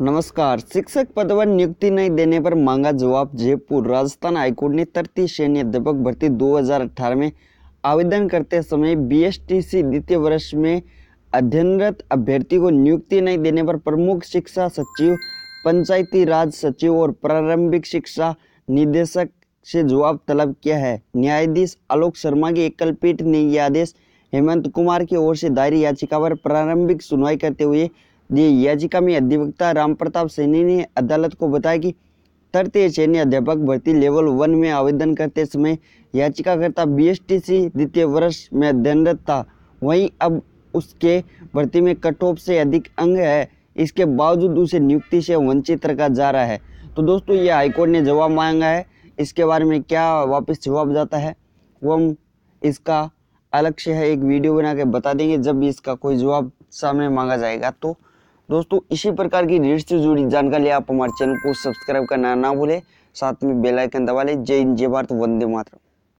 नमस्कार शिक्षक पद पर नियुक्ति नहीं देने पर मांगा जवाब जयपुर राजस्थान हाईकोर्ट ने तृतीय श्रेणी अध्यापक भर्ती 2018 में आवेदन करते समय बीएसटीसी द्वितीय वर्ष में अध्ययनरत अभ्यर्थी को नियुक्ति नहीं देने पर प्रमुख शिक्षा सचिव पंचायती राज सचिव और प्रारंभिक शिक्षा निदेशक से जवाब तलब किया है न्यायाधीश आलोक शर्मा की एकल पीठ ने यह आदेश हेमंत कुमार की ओर से दायरी याचिका पर प्रारंभिक सुनवाई करते हुए दिए याचिका में अधिवक्ता राम प्रताप सैनी ने अदालत को बताया कि तृतीय श्रेणी अध्यापक भर्ती लेवल वन में आवेदन करते समय याचिकाकर्ता सी द्वितीय वर्ष में अध्ययनरत था वहीं अब उसके भर्ती में कट ऑफ से अधिक अंग है इसके बावजूद उसे नियुक्ति से वंचित रखा जा रहा है तो दोस्तों ये हाईकोर्ट ने जवाब मांगा है इसके बारे में क्या वापस जवाब जाता है वो हम इसका अलग से है एक वीडियो बना के बता देंगे जब इसका कोई जवाब सामने मांगा जाएगा तो दोस्तों इसी प्रकार की रीड से जुड़ी जानकारी आप हमारे चैनल को सब्सक्राइब करना ना भूलें साथ में बेल आइकन दबा लें जय हिंद जय भारत वंदे मातरम